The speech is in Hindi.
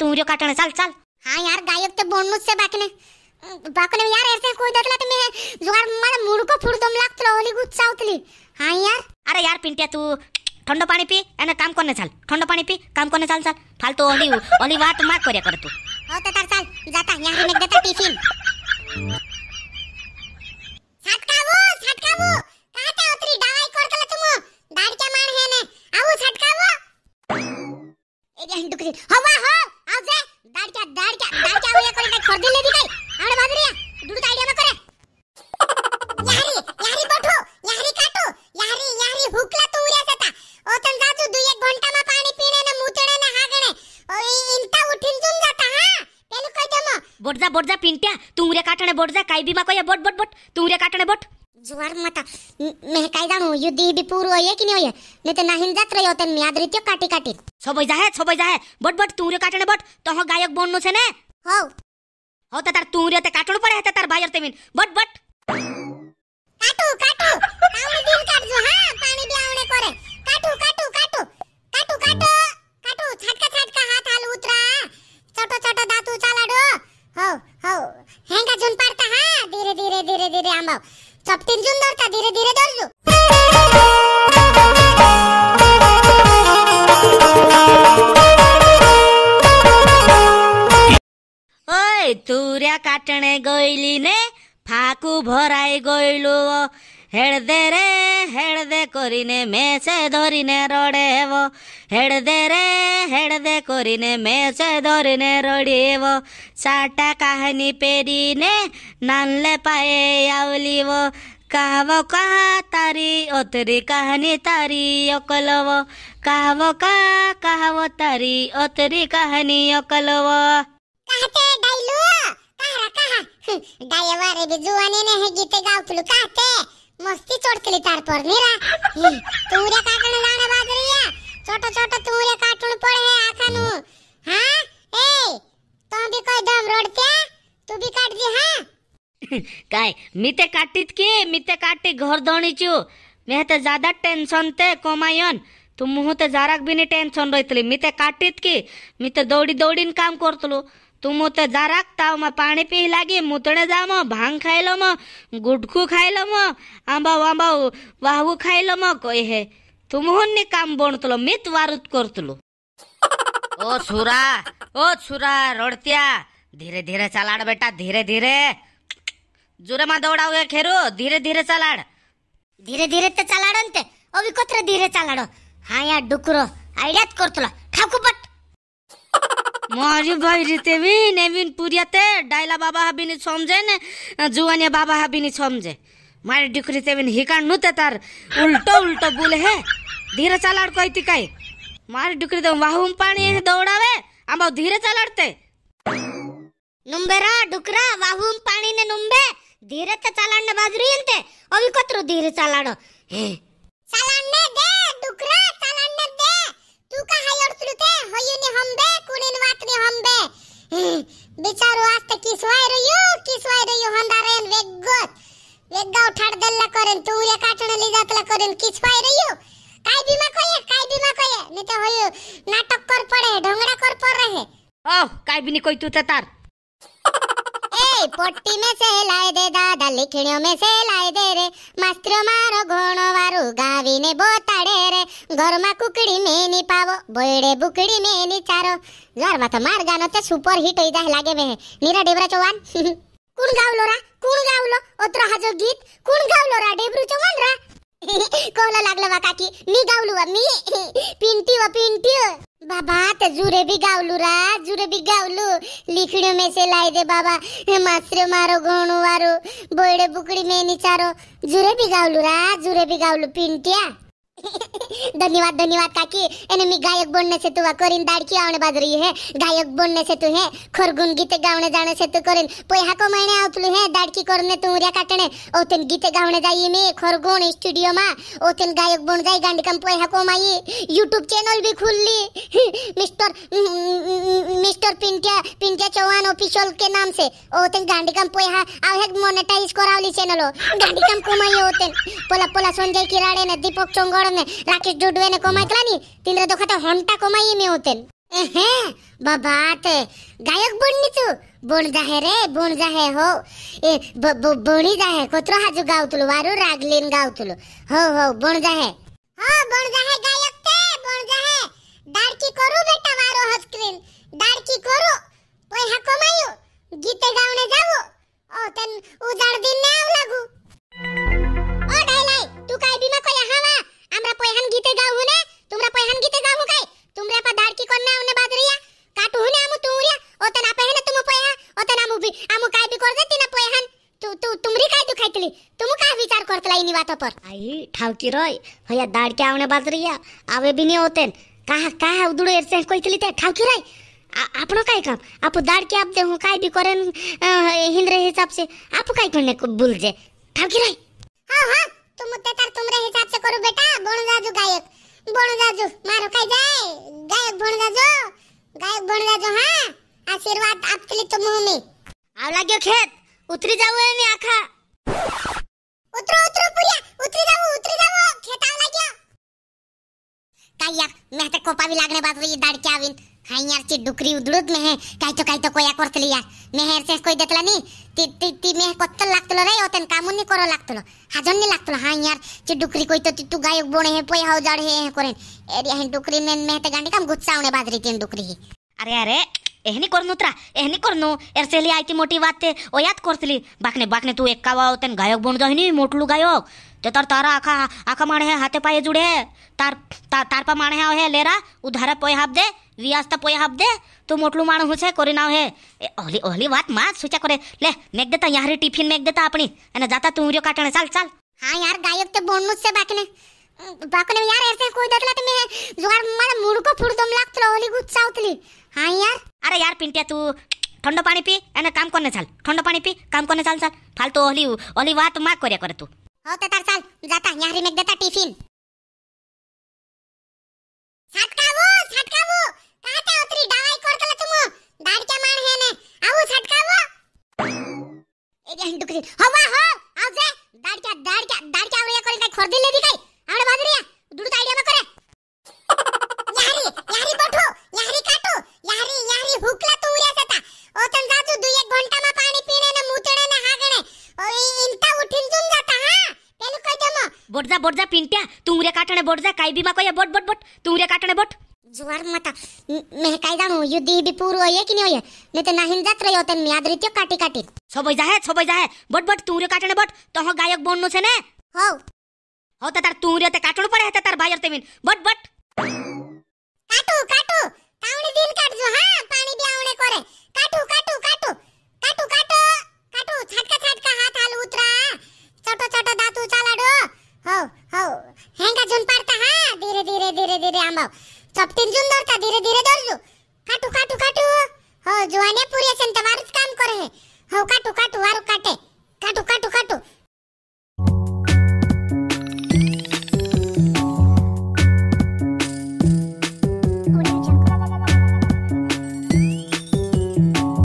तू जो काटने चल चल हाँ यार गायक तो बोन मुझसे बाकने बाकने यार ऐसे कोई देखला तो मैं जुगाड़ मार मुड़ को फुड़ दम लाग तलो ओली गुस्सा उतली हाँ यार अरे यार पिंटिया तू ठंडा पानी पी एने काम करने चल ठंडा पानी पी काम करने चल चल फालतू ओली ओली बात मत करे कर तू हो तो चल जाता यहाँ में देता टिफिन छटकाबू छटकाबू ಅದನ್ನೇ ದಿನೈ ಆಡ ಬಾದ್ರಿಯ ದುಡ್ಡು ಐಡಿಯಾ ಮಾಡ್ಕರೆ ಯಾರಿ ಯಾರಿ ಬಟು ಯಾರಿ ಕಾಟು ಯಾರಿ ಯಾರಿ ಹುಕ್ಲ ತೂರ್ಯ ಸತ ಓ ತಂದಾ ತು ದು ಏಕ್ ಘಂಟಾ ಮಾ ಪಾನಿ ಪೀನೆ ನ ಮೂತಡೆ ನ ಹಾಗಣೆ ओ ಇಂತಾ ಉಠಿನ್ ಜುನ್ ಜಾತ ಹಾ ಪೆಲು ಕೈತಮ बोटजा बोटजा पिंट्या तुंगऱ्या काटणे बोटजा काय बी माको या बोट बोट बोट तुंगऱ्या काटणे बोट જોર મતા મેં કાઈ જાણું યુદ્ધ બી પૂરું હોય કે નહીં હોય ને તો નાહીન જાત રહ્યો તને મેં યાદ રીત્યો કાટી કાટી સબઈ જાહે સબઈ જાહે બોટ બોટ તુંગऱ्या काटणे बोट તો ગાયક બોનનો છે ને હોવ हो तर तू उरी ते काटोळ पडे तर बाहेर ते मीन बट बट काटू काटू आवडे दिन काटजो हा पाणी बी आवडे करे काटू काटू काटू काटू काटू काटू छटका छटका हात हाल उतरा छोटो छोटो दातू चालाडो हो हो हेंगा जुन पाडता हा धीरे धीरे धीरे धीरे आंबाव चपटीन जुन धरता धीरे धीरे धरजो तुऱ्या काटणे गयलीने फाकू भराई गयलो হেড়দে রে হেড়দে করিনে মেছে ধরিনে রড়েব হেড়দে রে হেড়দে করিনে মেছে ধরিনে রড়েব চাটা কাহিনী পেরিনে নানলে পায়ে আউলিব कहव कहा तारी ओतरी कहानी तारी अकलव कहव का कहव तारी ओतरी कहानी अकलव कहते डाइलू कहरा कहा डायवर भी जुवाने ने है गीते गावतलू कहते मस्ती चोडतली तार पर नीरा तूरे काटण लाणे बाजरिया छोटो छोटो तूरे काटण पड़े है आखानु हां ए तो भी कोई दम रोडते तू भी काट दी हां काय मी ते काटीत की मी ते काटी घर दोणीचू मैं ते ज्यादा टेंशन ते कमायन तू मुहते ते भी नहीं टेंशन रहितली मी काटित काटीत की मी ते दौडी दौडीन काम करतलो તું તો જા पाणी પાણી પી લાગી મૂતણે જામો ભાંગ ખાઈ લો ગુટખું ખાઈ લો આંબાવ આંબાવ વાહુ ખાઈ લો કોઈ हे તું મોહનને काम બોણતલો મિત વારુત करतलो ओ सुरा ओ सुरा रडत्या धीरे धीरे चालाड बेटा धीरे धीरे जुरे मा दौडाव खेरू धीरे धीरे चालाड धीरे धीरे ते चालाड ते अविकत्र धीरे चालाड हा या डुकरो आयड्यात करतो ठाकूपट मारी भाई रिते भी नेविन पुरियते डायला बाबा हा बिनी समझे ने जुआनिया बाबा हा बिनी समझे मारी डिकरी तेविन हिकाण नु ते तार उल्टो उल्टो बोले है धीरे चलाड़ कोई ती काई मारी डिकरी तो वाहुम पानी है दौड़ावे आम धीरे चलाड़ते ನುಂಬೆರಾ ಡುಕ್ರಾ ವಾಹುಂ ಪಾಣಿನ ನುಂಬೆ ಧೀರತ ಚಾಲಾಂಡ ಬಾದ್ರಿ ಅಂತೆ ಅವಿ ಕೊತ್ರು ಧೀರ ಚಾಲಾಡೋ ಚಾಲಾಂಡ ದೇ ಡುಕ್ರಾ ಚಾಲಾಂಡ ದೇ ತೂಕ ಹೈಯಡ್ किच पाई रही हो काय बीमा कोई है काय बीमा कोई है नहीं तो होयो नाटक कर पड़े ढोंगड़ा कर पड़ रहे ओह काई भी नहीं कोई तू तार ए पोट्टी में से लाए दे दादा लिखणियों में से लाए दे रे मास्त्रो मारो घोणो वारु गावी ने बोताड़े रे घर में कुकड़ी में नहीं पावो बोयड़े बुकड़ी में नहीं चारो यार मत मार गानो ते सुपर हिट हो जाए लागे में नीरा डेबरा चौहान कुण गावलो रा कुण गावलो ओत्र हाजो गीत कुण गावलो रा डेब्रू चौहान रा कवला लागलं बा काकी मी गावलू बा मी पिंटी व पिंटी बाबा त जुरे बि गावलू रा जुरे बि गाउलु लिखडियो मेसे लाई दे बाबा मास्रे मारो घोणू वारो बोयडे बुकडी मेनी चारो जुरे बि गावलू रा जुरे बि गाउलु पिंट्या धन्यवाद धन्यवाद काकी एने मी गायक बोलने से तुवा करीन दाडकी आवणे बाजरी है गायक बोलने से तू है खरगुन गीते गावने जाने से तू करिन पोय हाको महिने आवतलू है दाड़ की करने तू उऱ्या काटने ओतन गीते गावने जाई मी खरगुन स्टूडियो मा ओतन गायक बोल जाई गांडी कम पोय हाको माई यूट्यूब चैनल भी खुल ली mister mister Pintiya Pintiya Chauhan official के नाम से ओतन गांडकम पोय हा आ हे मोनेटाइज करावली गांडी कम कमाई ओतन पोला पोला जाई किराडे ने दीपक चोंगड ಅವರನ್ನೇ ರಾಕೇಶ್ ದುಡ್ಡು ಏನೇ ಕೋಮಾಯ್ತಲ್ಲ ನೀ ತಿಂದ್ರೆ ದೊಖತ ಹೊಂಟ ಕೋಮಾಯಿ ಮೇ ಹೋತೇನ್ ಎಹೆ बात गायक बोलणीचू बोण जाहे रे बोण जाहे हो ए बोणी जाहे कोत्रो हाजू गाव तुलो वारू रागलीन गाव तुलो हो हो बोण जाहे हो बोण जाहे गायक ते बोण जाहे दाडकी करू बेटा वारो हस्क्रीन दाडकी करू पण हा गीते गावने ओ तन उजाड दिन तुम का विचार करतला इन बात पर आई ठाव की रोय भैया दाड़ के आवने बात रिया आवे भी नहीं होते कहा कहा उदुड़ो एर से कोई चली की रोय आपनो काय काम आप दाड़ के आप दे हूं काय भी करें हिंद रे हिसाब से आप काय करने को भूल जे ठाव की रोय हां हां तुम ते तार तुमरे हिसाब से करो बेटा बोण जाजू गायक बोण जाजू मारो काय जाए गायक बोण जाजू गायक बोण जाजू हां आशीर्वाद आपके लिए तुम हूं मैं आव लाग्यो खेत उतरी जाऊ ने आखा उतरो उतरो पुरिया उतरी जाओ उतरी जाओ खेतावला क्या का यार मैं तो कोपा भी लागने बात हुई दाड़ क्या विन हां यार ची डुकरी उदड़ुद में है काई तो काई तो कोया करत लिया मैं हेर से कोई देखला नहीं ती ती ती मैं कत्त लागतलो रे ओतन कामन नहीं करो लागतलो हाजन नहीं लागतलो हां यार ची डुकरी कोई तो तू गायक बोणे है पोया हो जाड़ है करेन एरिया है डुकरी में मैं तो गांडी काम गुस्सा होने बात रही तीन डुकरी अरे अरे करनु ಎಹನಿ ಕೊರ್ನು ಉತ್ರ ಎಹನಿ ಕೊರ್ನು ಎರ್ಸೆಲಿ ಆಯ್ತಿ ಮೋಟಿ ವಾತ್ತೆ ಒಯಾತ್ बाकने ಬಾಕ್ನೆ ಬಾಕ್ನೆ ತೂ ಎಕ್ಕಾವ ತೆನ್ ಗಾಯಕ್ ಬಣ್ದು ಹನಿ मोटलु गायक ते तर तारा आखा आखा माणे है हाथे पाए जुड़े है तार ता, पा माणे हाव है लेरा उधारा पोय हाब दे वियास्ता पोय हाब दे तू मोटलू माण हुसे कोरी नाव है ए ओली ओली बात मा सुचा करे ले मेक देता यहां रे टिफिन मेक देता अपनी अने जाता तू रियो काटणे चल चल हां यार गायक ते बोनमुस से बाकने बाकने यार ऐसे कोई दतला ते मैं जोर मारे मुड़ को फुड़ दम लागतलो ओली गुच्छावतली हां यार अरे यार पिंट्या तू थंड पाणी पी आणि काम करणे चाल थंड पाणी पी काम करणे चाल चाल फालतू ओली ओली वात माग करे करे तू हो तर चाल जाता या रिमेक देता टिफिन साटकावू साटकावू काटा उतरी डावाई करतला तुम दाडक्या मार हे ने आऊ साटकावू ए डुकरी हवा हो आऊ जे दाडक्या दाडक्या दाडक्या आवळे करून काय खोरदिले बी काटणे बोट जा पिंट्या तुंगरे काटणे बोट जा काई बीमा माको या बोट बोट बोट तुंगरे काटणे बोट जोर मता मैं काय जाणू युद्ध बी पूर होय कि नाही होय नाही तर नाही जात रही होते मी आदरी त्यो काटी काटी सबई जाहे सबई जाहे बोट बोट तुंगरे काटणे बोट तो हो गायक बननो छे ने हो हो तर तुंगरे ते काटणो पडे ते तार भायर ते बिन बोट बोट काटू काटू तावणी दिन काट जो हां पानी સપટીન જુન દોરતા ધીરે ધીરે દોરજો કાટુ કાટુ કાટુ હો જોવાને પૂરી છે ને તમારું જ કામ કરે હે હો કાટુ કાટુ વારું